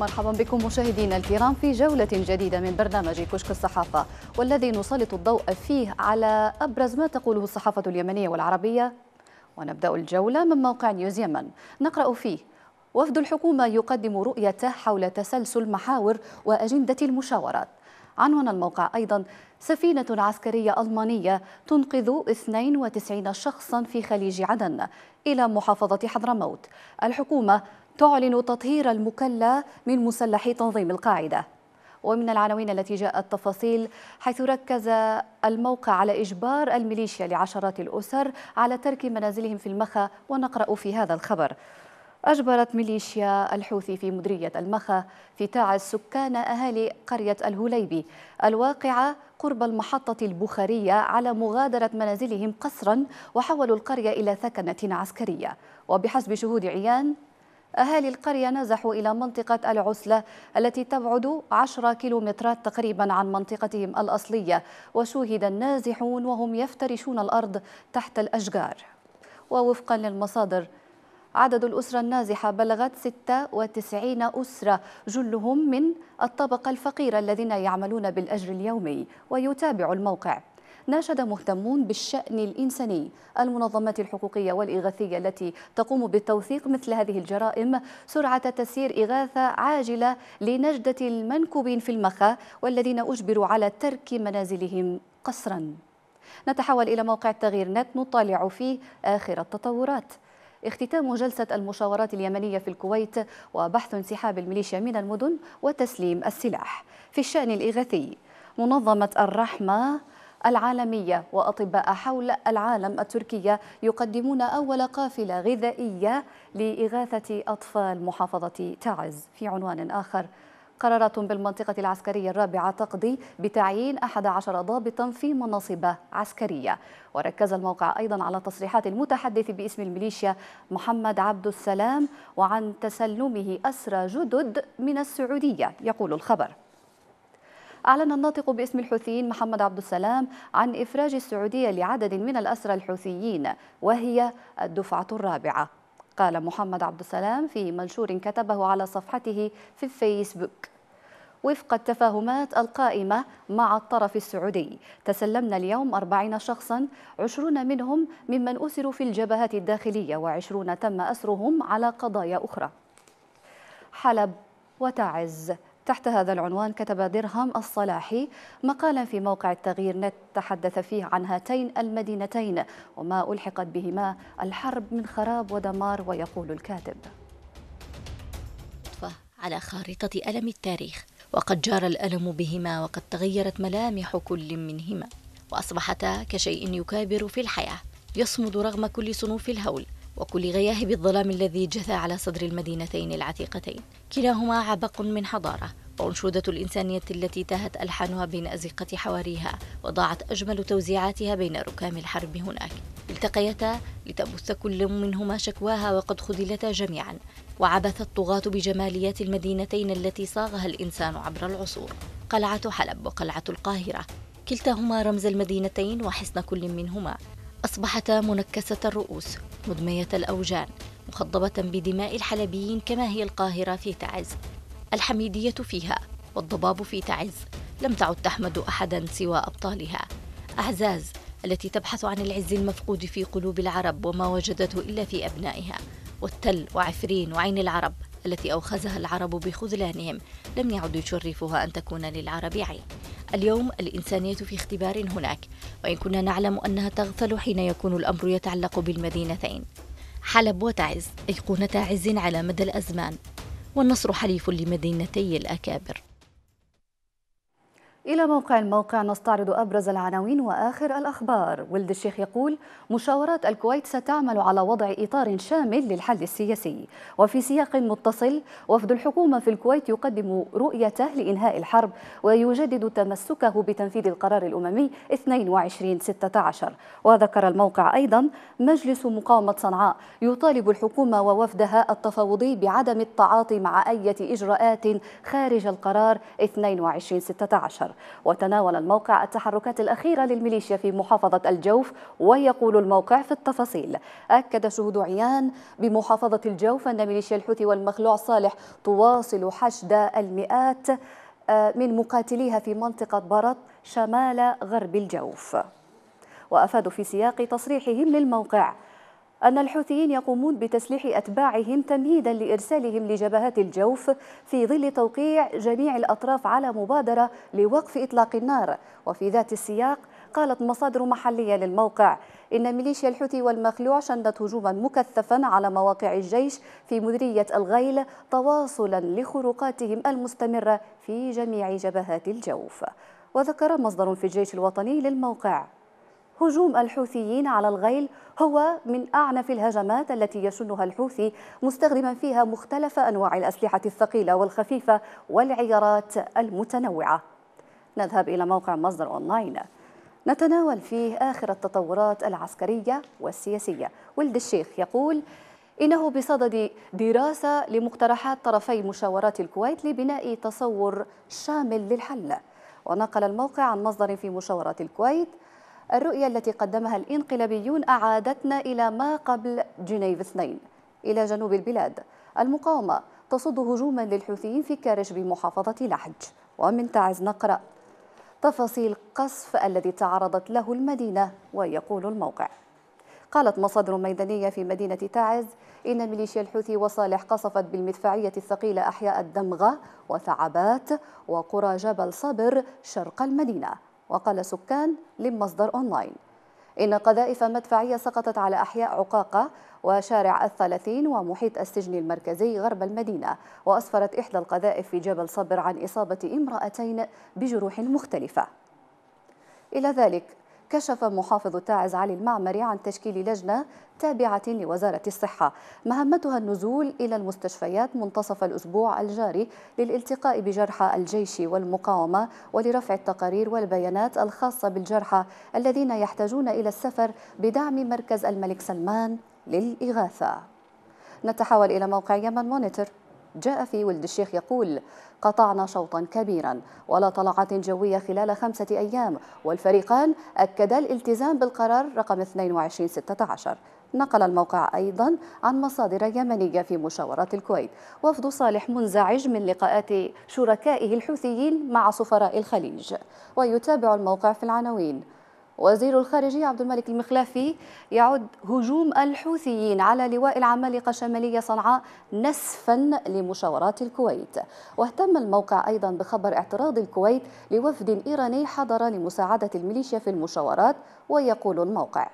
مرحبا بكم مشاهدينا الكرام في جولة جديدة من برنامج كشك الصحافة والذي نسلط الضوء فيه على أبرز ما تقوله الصحافة اليمنية والعربية ونبدأ الجولة من موقع نيوز يمن نقرأ فيه وفد الحكومة يقدم رؤيته حول تسلسل محاور وأجندة المشاورات عنوان الموقع أيضا سفينة عسكرية ألمانية تنقذ 92 شخصا في خليج عدن إلى محافظة حضرموت الحكومة تعلن تطهير المكلة من مسلحي تنظيم القاعدة ومن العناوين التي جاءت تفاصيل حيث ركز الموقع على إجبار الميليشيا لعشرات الأسر على ترك منازلهم في المخا ونقرأ في هذا الخبر أجبرت ميليشيا الحوثي في مديرية المخا في تعز سكان أهالي قرية الهليبي الواقعة قرب المحطة البخارية على مغادرة منازلهم قسرا وحولوا القرية إلى ثكنة عسكرية وبحسب شهود عيان أهالي القرية نزحوا إلى منطقة العسلة التي تبعد 10 كيلومترات تقريبا عن منطقتهم الأصلية وشوهد النازحون وهم يفترشون الأرض تحت الأشجار ووفقا للمصادر عدد الأسرة النازحة بلغت 96 أسرة جلهم من الطبقة الفقيرة الذين يعملون بالأجر اليومي ويتابع الموقع ناشد مهتمون بالشأن الإنساني المنظمات الحقوقية والإغاثية التي تقوم بالتوثيق مثل هذه الجرائم سرعة تسيير إغاثة عاجلة لنجدة المنكوبين في المخا والذين أجبروا على ترك منازلهم قسرا نتحول إلى موقع التغيير نت نطالع فيه آخر التطورات اختتام جلسة المشاورات اليمنية في الكويت وبحث انسحاب الميليشيا من المدن وتسليم السلاح في الشأن الإغاثي منظمة الرحمة العالمية وأطباء حول العالم التركية يقدمون أول قافلة غذائية لإغاثة أطفال محافظة تعز في عنوان آخر قرارات بالمنطقة العسكرية الرابعة تقضي بتعيين 11 ضابطا في مناصب عسكرية وركز الموقع أيضا على تصريحات المتحدث باسم الميليشيا محمد عبد السلام وعن تسلمه أسرى جدد من السعودية يقول الخبر أعلن الناطق باسم الحوثيين محمد عبد السلام عن إفراج السعودية لعدد من الأسرى الحوثيين وهي الدفعة الرابعة قال محمد عبد السلام في منشور كتبه على صفحته في الفيسبوك وفق التفاهمات القائمة مع الطرف السعودي تسلمنا اليوم أربعين شخصا عشرون منهم ممن أسروا في الجبهات الداخلية وعشرون تم أسرهم على قضايا أخرى حلب وتعز تحت هذا العنوان كتب درهم الصلاحي مقالا في موقع التغيير نت تحدث فيه عن هاتين المدينتين وما ألحقت بهما الحرب من خراب ودمار ويقول الكاتب على خارطة ألم التاريخ وقد جار الألم بهما وقد تغيرت ملامح كل منهما وأصبحتا كشيء يكابر في الحياة يصمد رغم كل صنوف الهول وكل غياهب الظلام الذي جثى على صدر المدينتين العتيقتين كلاهما عبق من حضارة وأنشودة الإنسانية التي تاهت ألحانها بين أزقة حواريها وضاعت أجمل توزيعاتها بين ركام الحرب هناك التقيتا لتبث كل منهما شكواها وقد خذلتا جميعا وعبث الطغاة بجماليات المدينتين التي صاغها الإنسان عبر العصور قلعة حلب وقلعة القاهرة كلتاهما رمز المدينتين وحصن كل منهما أصبحت منكسة الرؤوس مدمية الأوجان مخضبة بدماء الحلبيين كما هي القاهرة في تعز الحميدية فيها والضباب في تعز لم تعد تحمد أحدا سوى أبطالها أعزاز التي تبحث عن العز المفقود في قلوب العرب وما وجدته إلا في أبنائها والتل وعفرين وعين العرب التي أوخزها العرب بخذلانهم لم يعد يشرفها أن تكون للعرب عين اليوم الإنسانية في اختبار هناك وإن كنا نعلم أنها تغفل حين يكون الأمر يتعلق بالمدينتين حلب وتعز أيقونة عز على مدى الأزمان والنصر حليف لمدينتي الأكابر إلى موقع الموقع نستعرض أبرز العناوين وآخر الأخبار ولد الشيخ يقول مشاورات الكويت ستعمل على وضع إطار شامل للحل السياسي وفي سياق متصل وفد الحكومة في الكويت يقدم رؤيته لإنهاء الحرب ويجدد تمسكه بتنفيذ القرار الأممي 2216 وذكر الموقع أيضا مجلس مقاومة صنعاء يطالب الحكومة ووفدها التفاوضي بعدم التعاطي مع أي إجراءات خارج القرار 2216 وتناول الموقع التحركات الأخيرة للميليشيا في محافظة الجوف ويقول الموقع في التفاصيل أكد شهود عيان بمحافظة الجوف أن ميليشيا الحوثي والمخلوع صالح تواصل حشد المئات آه، من مقاتليها في منطقة برط شمال غرب الجوف وأفادوا في سياق تصريحهم للموقع أن الحوثيين يقومون بتسليح أتباعهم تمهيدا لإرسالهم لجبهات الجوف في ظل توقيع جميع الأطراف على مبادرة لوقف إطلاق النار وفي ذات السياق قالت مصادر محلية للموقع إن ميليشيا الحوثي والمخلوع شنت هجوما مكثفا على مواقع الجيش في مديرية الغيل تواصلا لخروقاتهم المستمرة في جميع جبهات الجوف وذكر مصدر في الجيش الوطني للموقع هجوم الحوثيين على الغيل هو من أعنف الهجمات التي يشنها الحوثي مستخدما فيها مختلف أنواع الأسلحة الثقيلة والخفيفة والعيارات المتنوعة نذهب إلى موقع مصدر أونلاين نتناول فيه آخر التطورات العسكرية والسياسية ولد الشيخ يقول إنه بصدد دراسة لمقترحات طرفي مشاورات الكويت لبناء تصور شامل للحل ونقل الموقع عن مصدر في مشاورات الكويت الرؤية التي قدمها الانقلابيون أعادتنا إلى ما قبل جنيف اثنين إلى جنوب البلاد المقاومة تصد هجوما للحوثيين في كارش بمحافظة لحج ومن تعز نقرأ تفاصيل قصف الذي تعرضت له المدينة ويقول الموقع قالت مصادر ميدانية في مدينة تعز إن ميليشيا الحوثي وصالح قصفت بالمدفعية الثقيلة أحياء الدمغة وثعبات وقرى جبل صبر شرق المدينة وقال سكان لمصدر أونلاين إن قذائف مدفعية سقطت على أحياء عقاقة وشارع الثلاثين ومحيط السجن المركزي غرب المدينة وأسفرت إحدى القذائف في جبل صبر عن إصابة امرأتين بجروح مختلفة إلى ذلك كشف محافظ التاعز علي المعمري عن تشكيل لجنة تابعة لوزارة الصحة مهمتها النزول إلى المستشفيات منتصف الأسبوع الجاري للالتقاء بجرحى الجيش والمقاومة ولرفع التقارير والبيانات الخاصة بالجرحى الذين يحتاجون إلى السفر بدعم مركز الملك سلمان للإغاثة نتحول إلى موقع يمن مونيتور جاء في ولد الشيخ يقول قطعنا شوطا كبيرا ولا طلعات جوية خلال خمسة أيام والفريقان أكدا الالتزام بالقرار رقم 2216 نقل الموقع أيضا عن مصادر يمنية في مشاورات الكويت وفد صالح منزعج من لقاءات شركائه الحوثيين مع سفراء الخليج ويتابع الموقع في العناوين وزير الخارجية عبد الملك المخلافي يعد هجوم الحوثيين على لواء العمالقة الشمالية صنعاء نسفا لمشاورات الكويت واهتم الموقع أيضا بخبر اعتراض الكويت لوفد إيراني حضر لمساعدة الميليشيا في المشاورات ويقول الموقع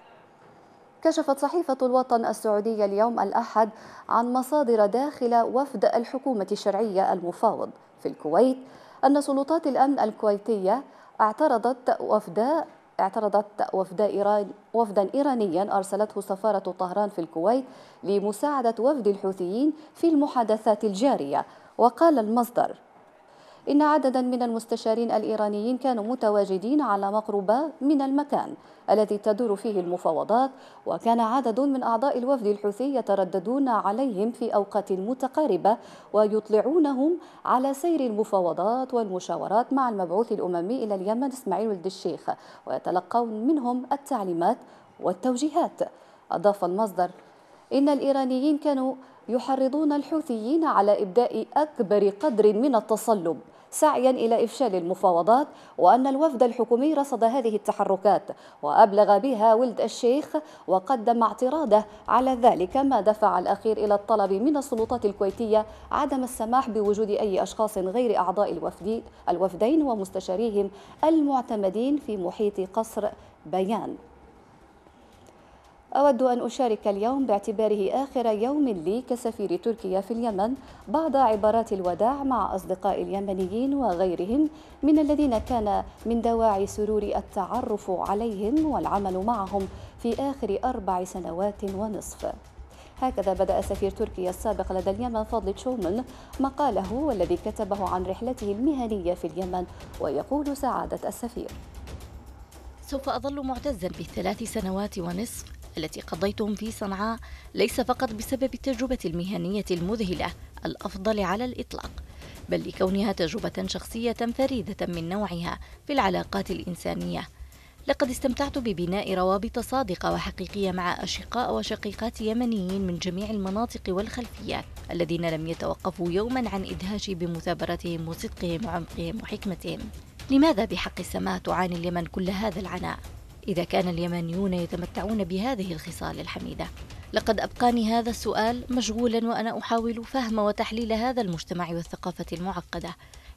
كشفت صحيفة الوطن السعودية اليوم الأحد عن مصادر داخل وفد الحكومة الشرعية المفاوض في الكويت أن سلطات الأمن الكويتية اعترضت وفدا اعترضت وفد إيران وفدا إيرانيا أرسلته سفارة طهران في الكويت لمساعدة وفد الحوثيين في المحادثات الجارية وقال المصدر إن عددا من المستشارين الإيرانيين كانوا متواجدين على مقربة من المكان الذي تدور فيه المفاوضات وكان عدد من أعضاء الوفد الحوثي يترددون عليهم في أوقات متقاربة ويطلعونهم على سير المفاوضات والمشاورات مع المبعوث الأممي إلى اليمن إسماعيل ولد الشيخ ويتلقون منهم التعليمات والتوجيهات أضاف المصدر إن الإيرانيين كانوا يحرضون الحوثيين على إبداء أكبر قدر من التصلب سعيا إلى إفشال المفاوضات وأن الوفد الحكومي رصد هذه التحركات وأبلغ بها ولد الشيخ وقدم اعتراضه على ذلك ما دفع الأخير إلى الطلب من السلطات الكويتية عدم السماح بوجود أي أشخاص غير أعضاء الوفدين ومستشاريهم المعتمدين في محيط قصر بيان أود أن أشارك اليوم باعتباره آخر يوم لي كسفير تركيا في اليمن بعض عبارات الوداع مع أصدقاء اليمنيين وغيرهم من الذين كان من دواعي سروري التعرف عليهم والعمل معهم في آخر أربع سنوات ونصف هكذا بدأ سفير تركيا السابق لدى اليمن فضل تشومن مقاله والذي كتبه عن رحلته المهنية في اليمن ويقول سعادة السفير سوف أظل معتزا بالثلاث سنوات ونصف التي قضيتم في صنعاء ليس فقط بسبب التجربة المهنية المذهلة الأفضل على الإطلاق بل لكونها تجربة شخصية فريدة من نوعها في العلاقات الإنسانية لقد استمتعت ببناء روابط صادقة وحقيقية مع أشقاء وشقيقات يمنيين من جميع المناطق والخلفيات الذين لم يتوقفوا يوما عن إدهاشي بمثابرتهم وصدقهم وعمقهم وحكمتهم لماذا بحق السماء تعاني اليمن كل هذا العناء؟ إذا كان اليمنيون يتمتعون بهذه الخصال الحميدة لقد أبقاني هذا السؤال مشغولا وأنا أحاول فهم وتحليل هذا المجتمع والثقافة المعقدة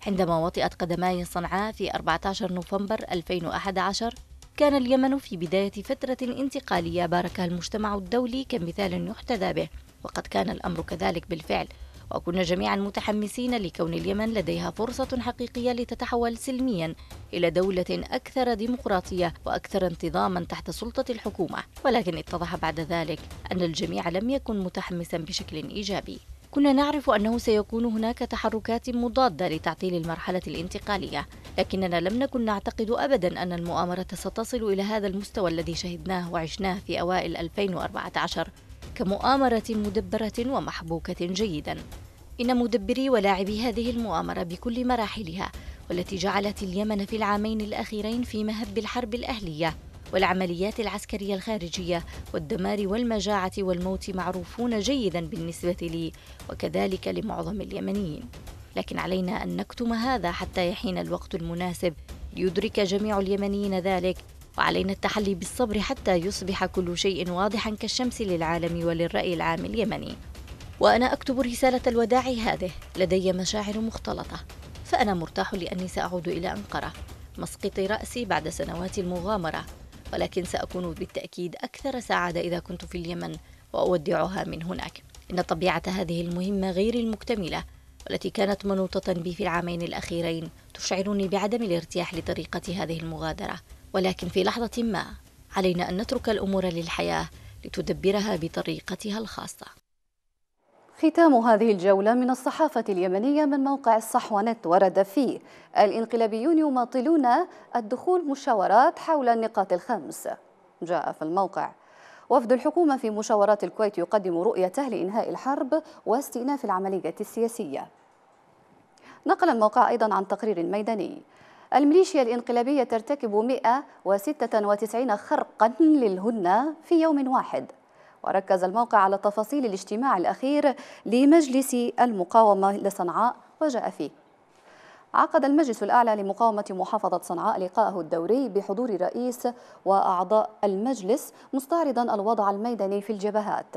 عندما وطئت قدماي صنعاء في 14 نوفمبر 2011 كان اليمن في بداية فترة انتقالية باركها المجتمع الدولي كمثال يحتذى به وقد كان الأمر كذلك بالفعل وكنا جميعا متحمسين لكون اليمن لديها فرصة حقيقية لتتحول سلميا إلى دولة أكثر ديمقراطية وأكثر انتظاما تحت سلطة الحكومة ولكن اتضح بعد ذلك أن الجميع لم يكن متحمسا بشكل إيجابي كنا نعرف أنه سيكون هناك تحركات مضادة لتعطيل المرحلة الانتقالية لكننا لم نكن نعتقد أبدا أن المؤامرة ستصل إلى هذا المستوى الذي شهدناه وعشناه في أوائل 2014 كمؤامرة مدبرة ومحبوكة جيدا إن مدبري ولاعبي هذه المؤامرة بكل مراحلها والتي جعلت اليمن في العامين الأخيرين في مهب الحرب الأهلية والعمليات العسكرية الخارجية والدمار والمجاعة والموت معروفون جيدا بالنسبة لي وكذلك لمعظم اليمنيين لكن علينا أن نكتم هذا حتى يحين الوقت المناسب ليدرك جميع اليمنيين ذلك وعلينا التحلي بالصبر حتى يصبح كل شيء واضحا كالشمس للعالم وللرأي العام اليمني وأنا أكتب رسالة الوداع هذه لدي مشاعر مختلطة فأنا مرتاح لأني سأعود إلى أنقرة مسقط رأسي بعد سنوات المغامرة ولكن سأكون بالتأكيد أكثر سعادة إذا كنت في اليمن وأودعها من هناك إن طبيعة هذه المهمة غير المكتملة والتي كانت منوطة بي في العامين الأخيرين تشعرني بعدم الارتياح لطريقة هذه المغادرة ولكن في لحظة ما علينا أن نترك الأمور للحياة لتدبرها بطريقتها الخاصة ختام هذه الجولة من الصحافة اليمنية من موقع الصحوة نت ورد فيه الانقلابيون يماطلون الدخول مشاورات حول النقاط الخمس جاء في الموقع وفد الحكومة في مشاورات الكويت يقدم رؤيته لإنهاء الحرب واستئناف العملية السياسية نقل الموقع أيضا عن تقرير ميداني الميليشيا الانقلابية ترتكب 196 خرقا للهنة في يوم واحد وركز الموقع على تفاصيل الاجتماع الأخير لمجلس المقاومة لصنعاء وجاء فيه عقد المجلس الأعلى لمقاومة محافظة صنعاء لقاءه الدوري بحضور رئيس وأعضاء المجلس مستعرضا الوضع الميداني في الجبهات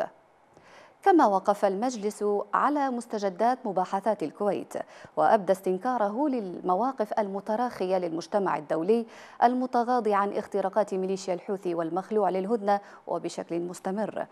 كما وقف المجلس على مستجدات مباحثات الكويت وأبدى استنكاره للمواقف المتراخية للمجتمع الدولي المتغاضي عن اختراقات ميليشيا الحوثي والمخلوع للهدنة وبشكل مستمر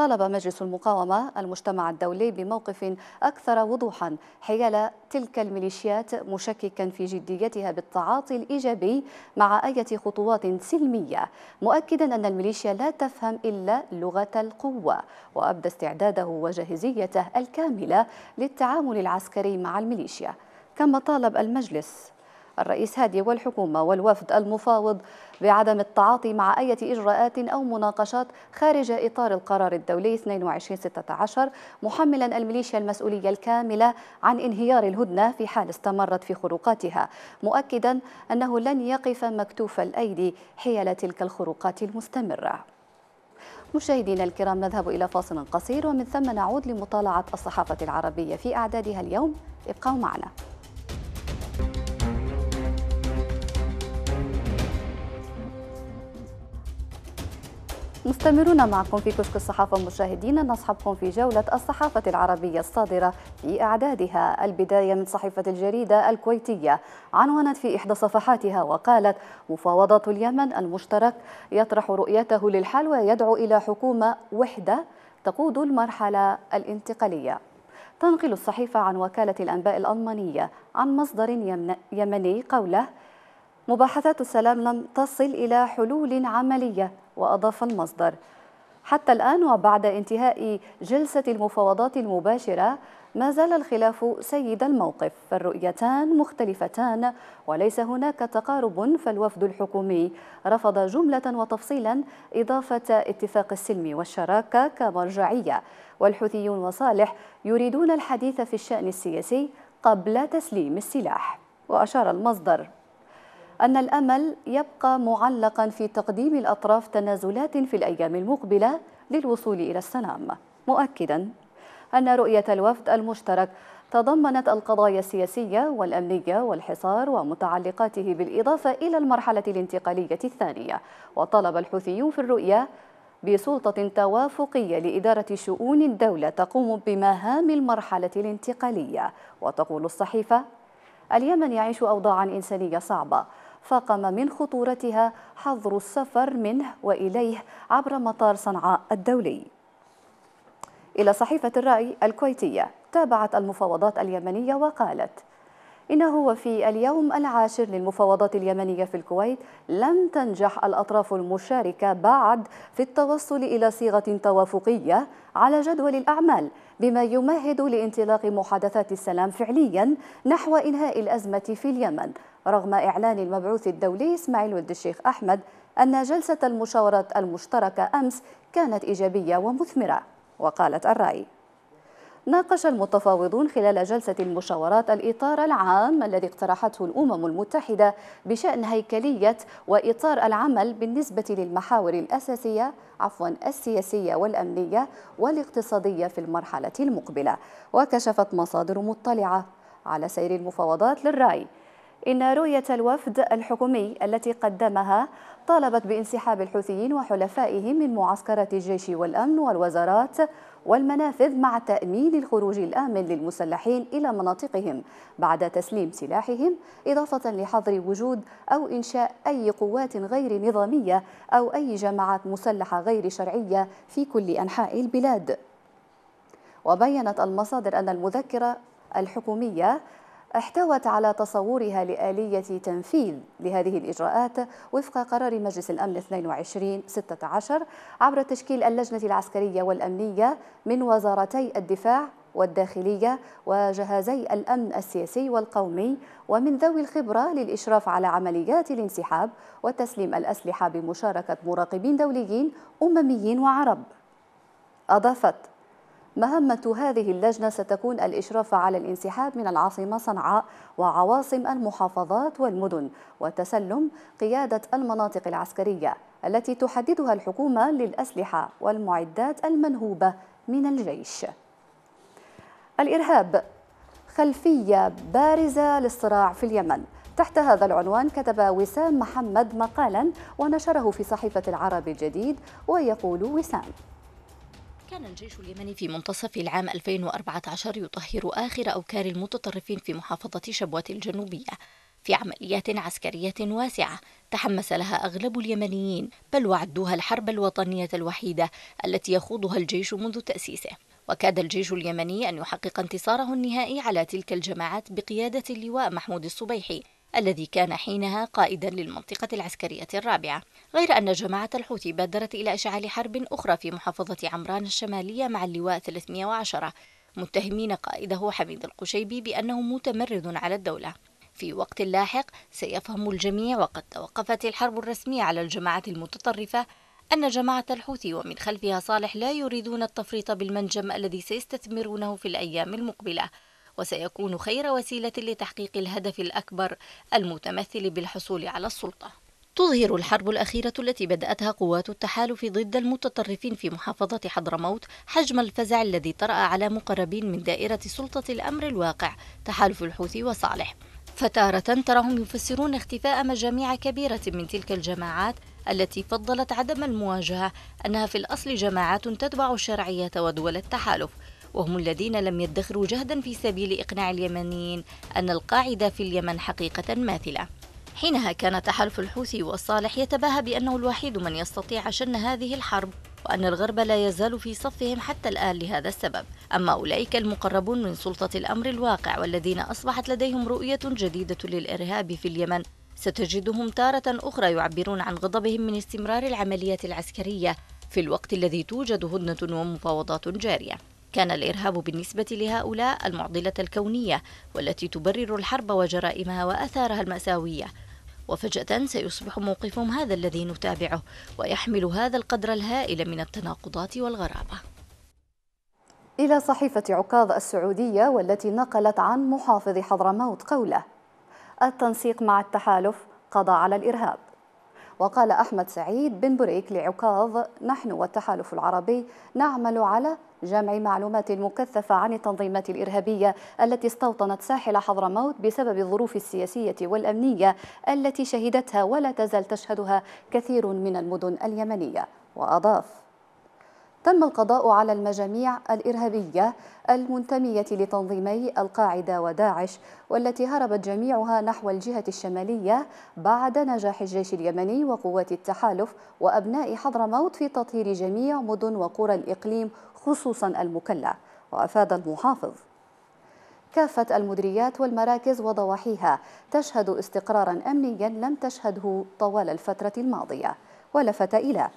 طالب مجلس المقاومة المجتمع الدولي بموقف أكثر وضوحا حيال تلك الميليشيات مشككا في جديتها بالتعاطي الإيجابي مع أية خطوات سلمية مؤكدا أن الميليشيا لا تفهم إلا لغة القوة وأبدى استعداده وجاهزيته الكاملة للتعامل العسكري مع الميليشيا كما طالب المجلس الرئيس هادي والحكومة والوفد المفاوض بعدم التعاطي مع أي إجراءات أو مناقشات خارج إطار القرار الدولي 2216 محملا الميليشيا المسؤولية الكاملة عن انهيار الهدنة في حال استمرت في خروقاتها مؤكدا أنه لن يقف مكتوف الأيدي حيال تلك الخروقات المستمرة مشاهدينا الكرام نذهب إلى فاصل قصير ومن ثم نعود لمطالعة الصحافة العربية في أعدادها اليوم ابقوا معنا مستمرون معكم في كشك الصحافة مشاهدينا نصحبكم في جولة الصحافة العربية الصادرة في إعدادها البداية من صحيفة الجريدة الكويتية عنونت في إحدى صفحاتها وقالت مفاوضات اليمن المشترك يطرح رؤيته للحل ويدعو إلى حكومة وحدة تقود المرحلة الانتقالية تنقل الصحيفة عن وكالة الأنباء الألمانية عن مصدر يمني قوله مباحثات السلام لم تصل إلى حلول عملية وأضاف المصدر حتى الآن وبعد انتهاء جلسة المفاوضات المباشرة ما زال الخلاف سيد الموقف فالرؤيتان مختلفتان وليس هناك تقارب فالوفد الحكومي رفض جملة وتفصيلا إضافة اتفاق السلم والشراكة كمرجعية والحوثيون وصالح يريدون الحديث في الشأن السياسي قبل تسليم السلاح وأشار المصدر أن الأمل يبقى معلقا في تقديم الأطراف تنازلات في الأيام المقبلة للوصول إلى السلام مؤكدا أن رؤية الوفد المشترك تضمنت القضايا السياسية والأمنية والحصار ومتعلقاته بالإضافة إلى المرحلة الانتقالية الثانية وطلب الحوثيون في الرؤية بسلطة توافقية لإدارة شؤون الدولة تقوم بمهام المرحلة الانتقالية وتقول الصحيفة اليمن يعيش أوضاعا إنسانية صعبة فاقم من خطورتها حظر السفر منه وإليه عبر مطار صنعاء الدولي إلى صحيفة الرأي الكويتية تابعت المفاوضات اليمنية وقالت إنه وفي اليوم العاشر للمفاوضات اليمنية في الكويت لم تنجح الأطراف المشاركة بعد في التوصل إلى صيغة توافقية على جدول الأعمال بما يمهد لانطلاق محادثات السلام فعليا نحو إنهاء الأزمة في اليمن رغم إعلان المبعوث الدولي إسماعيل ولد الشيخ أحمد أن جلسة المشاورات المشتركة أمس كانت إيجابية ومثمرة وقالت الرأي ناقش المتفاوضون خلال جلسة المشاورات الإطار العام الذي اقترحته الأمم المتحدة بشأن هيكلية وإطار العمل بالنسبة للمحاور الأساسية عفوا السياسية والأمنية والاقتصادية في المرحلة المقبلة وكشفت مصادر مطلعة على سير المفاوضات للرأي إن رؤية الوفد الحكومي التي قدمها طالبت بانسحاب الحوثيين وحلفائهم من معسكرات الجيش والأمن والوزارات والمنافذ مع تأمين الخروج الآمن للمسلحين إلى مناطقهم بعد تسليم سلاحهم إضافة لحظر وجود أو إنشاء أي قوات غير نظامية أو أي جماعات مسلحة غير شرعية في كل أنحاء البلاد وبينت المصادر أن المذكرة الحكومية احتوت على تصورها لآلية تنفيذ لهذه الإجراءات وفق قرار مجلس الأمن 22-16 عبر تشكيل اللجنة العسكرية والأمنية من وزارتي الدفاع والداخلية وجهازي الأمن السياسي والقومي ومن ذوي الخبرة للإشراف على عمليات الانسحاب وتسليم الأسلحة بمشاركة مراقبين دوليين أمميين وعرب أضافت مهمة هذه اللجنة ستكون الإشراف على الانسحاب من العاصمة صنعاء وعواصم المحافظات والمدن وتسلم قيادة المناطق العسكرية التي تحددها الحكومة للأسلحة والمعدات المنهوبة من الجيش الإرهاب خلفية بارزة للصراع في اليمن تحت هذا العنوان كتب وسام محمد مقالا ونشره في صحيفة العرب الجديد ويقول وسام كان الجيش اليمني في منتصف العام 2014 يطهر آخر أوكار المتطرفين في محافظة شبوة الجنوبية في عمليات عسكرية واسعة تحمس لها أغلب اليمنيين بل وعدوها الحرب الوطنية الوحيدة التي يخوضها الجيش منذ تأسيسه وكاد الجيش اليمني أن يحقق انتصاره النهائي على تلك الجماعات بقيادة اللواء محمود الصبيحي الذي كان حينها قائدا للمنطقة العسكرية الرابعة غير أن جماعة الحوثي بادرت إلى إشعال حرب أخرى في محافظة عمران الشمالية مع اللواء 310 متهمين قائده حميد القشيبي بأنه متمرد على الدولة في وقت لاحق سيفهم الجميع وقد توقفت الحرب الرسمية على الجماعة المتطرفة أن جماعة الحوثي ومن خلفها صالح لا يريدون التفريط بالمنجم الذي سيستثمرونه في الأيام المقبلة وسيكون خير وسيلة لتحقيق الهدف الأكبر المتمثل بالحصول على السلطة تظهر الحرب الأخيرة التي بدأتها قوات التحالف ضد المتطرفين في محافظة حضرموت حجم الفزع الذي طرأ على مقربين من دائرة سلطة الأمر الواقع تحالف الحوثي وصالح فتارة تراهم يفسرون اختفاء مجاميع كبيرة من تلك الجماعات التي فضلت عدم المواجهة أنها في الأصل جماعات تتبع الشرعية ودول التحالف وهم الذين لم يدخروا جهدا في سبيل إقناع اليمنيين أن القاعدة في اليمن حقيقة ماثلة حينها كان تحالف الحوثي والصالح يتباهى بأنه الوحيد من يستطيع شن هذه الحرب وأن الغرب لا يزال في صفهم حتى الآن لهذا السبب أما أولئك المقربون من سلطة الأمر الواقع والذين أصبحت لديهم رؤية جديدة للإرهاب في اليمن ستجدهم تارة أخرى يعبرون عن غضبهم من استمرار العمليات العسكرية في الوقت الذي توجد هدنة ومفاوضات جارية كان الإرهاب بالنسبة لهؤلاء المعضلة الكونية والتي تبرر الحرب وجرائمها وأثارها المأساوية وفجأة سيصبح موقفهم هذا الذي نتابعه ويحمل هذا القدر الهائل من التناقضات والغرابة إلى صحيفة عكاظ السعودية والتي نقلت عن محافظ حضرموت قوله التنسيق مع التحالف قضى على الإرهاب وقال أحمد سعيد بن بريك لعكاظ نحن والتحالف العربي نعمل على جمع معلومات مكثفة عن التنظيمات الإرهابية التي استوطنت ساحل حضرموت بسبب الظروف السياسية والأمنية التي شهدتها ولا تزال تشهدها كثير من المدن اليمنية وأضاف تم القضاء على المجاميع الإرهابية المنتمية لتنظيمي القاعدة وداعش والتي هربت جميعها نحو الجهة الشمالية بعد نجاح الجيش اليمني وقوات التحالف وأبناء حضرموت في تطهير جميع مدن وقرى الإقليم خصوصا المكلة وأفاد المحافظ كافة المدريات والمراكز وضواحيها تشهد استقرارا أمنيا لم تشهده طوال الفترة الماضية ولفت إلى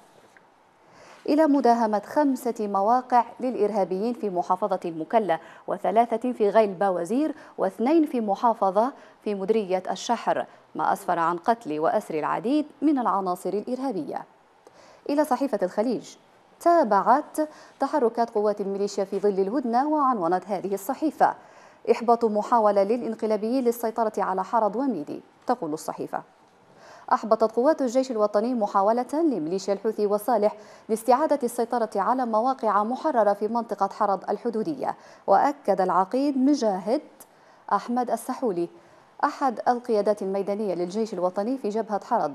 إلى مداهمة خمسة مواقع للإرهابيين في محافظة المكلا وثلاثة في غيل باوزير واثنين في محافظة في مديرية الشحر ما أسفر عن قتل وأسر العديد من العناصر الإرهابية إلى صحيفة الخليج تابعت تحركات قوات الميليشيا في ظل الهدنة وعنونت هذه الصحيفة إحباط محاولة للإنقلابيين للسيطرة على حرض وميدي تقول الصحيفة أحبطت قوات الجيش الوطني محاولة لميليشيا الحوثي وصالح لاستعادة السيطرة على مواقع محررة في منطقة حرض الحدودية وأكد العقيد مجاهد أحمد السحولي أحد القيادات الميدانية للجيش الوطني في جبهة حرض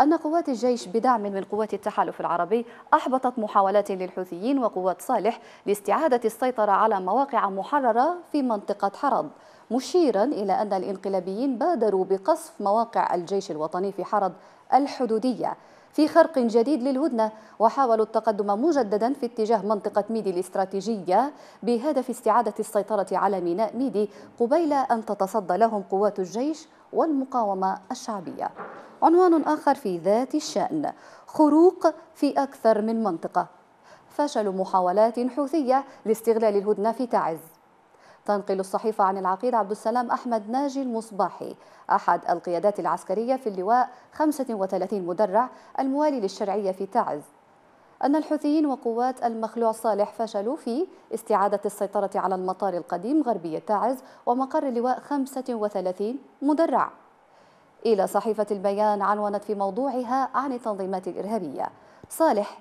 أن قوات الجيش بدعم من قوات التحالف العربي أحبطت محاولات للحوثيين وقوات صالح لاستعادة السيطرة على مواقع محررة في منطقة حرض مشيرا إلى أن الانقلابيين بادروا بقصف مواقع الجيش الوطني في حرض الحدودية في خرق جديد للهدنة وحاولوا التقدم مجددا في اتجاه منطقة ميدي الاستراتيجية بهدف استعادة السيطرة على ميناء ميدي قبيل أن تتصدى لهم قوات الجيش والمقاومة الشعبية عنوان آخر في ذات الشأن خروق في أكثر من منطقة فشل محاولات حوثية لاستغلال الهدنة في تعز تنقل الصحيفة عن العقيد عبد السلام أحمد ناجي المصباحي أحد القيادات العسكرية في اللواء 35 مدرع الموالي للشرعية في تعز أن الحوثيين وقوات المخلوع صالح فشلوا في استعادة السيطرة على المطار القديم غربي تعز ومقر اللواء 35 مدرع إلى صحيفة البيان عنونت في موضوعها عن التنظيمات الإرهابية صالح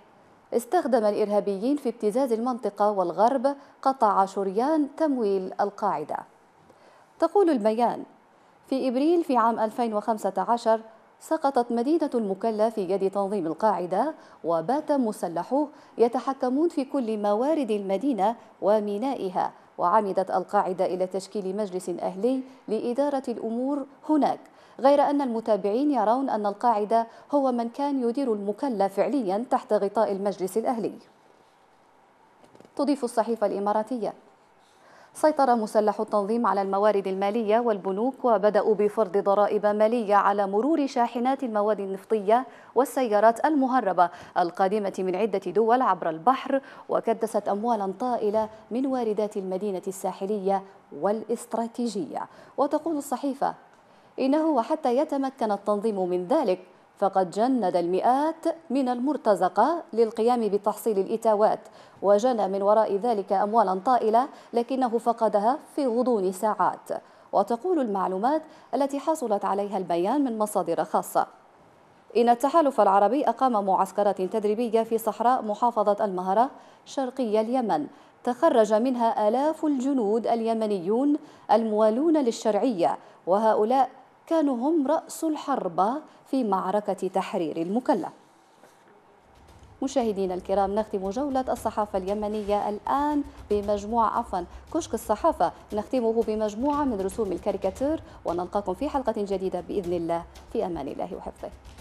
استخدم الإرهابيين في ابتزاز المنطقة والغرب قطع شريان تمويل القاعدة تقول البيان في إبريل في عام 2015 سقطت مدينة المكلا في يد تنظيم القاعدة وبات مسلحوه يتحكمون في كل موارد المدينة ومينائها وعمدت القاعدة إلى تشكيل مجلس أهلي لإدارة الأمور هناك غير أن المتابعين يرون أن القاعدة هو من كان يدير المكلة فعليا تحت غطاء المجلس الأهلي تضيف الصحيفة الإماراتية سيطر مسلح التنظيم على الموارد المالية والبنوك وبدأوا بفرض ضرائب مالية على مرور شاحنات المواد النفطية والسيارات المهربة القادمة من عدة دول عبر البحر وكدست أموالا طائلة من واردات المدينة الساحلية والاستراتيجية وتقول الصحيفة إنه وحتى يتمكن التنظيم من ذلك فقد جند المئات من المرتزقة للقيام بتحصيل الإتاوات وجنى من وراء ذلك أموالا طائلة لكنه فقدها في غضون ساعات وتقول المعلومات التي حصلت عليها البيان من مصادر خاصة إن التحالف العربي أقام معسكرات تدريبية في صحراء محافظة المهرة شرقي اليمن تخرج منها آلاف الجنود اليمنيون الموالون للشرعية وهؤلاء كانوا هم رأس الحربة في معركة تحرير المكلا مشاهدينا الكرام نختم جولة الصحافة اليمنية الآن بمجموعة عفوا كشك الصحافة نختمه بمجموعة من رسوم الكاريكاتير ونلقاكم في حلقة جديدة بإذن الله في أمان الله وحفظه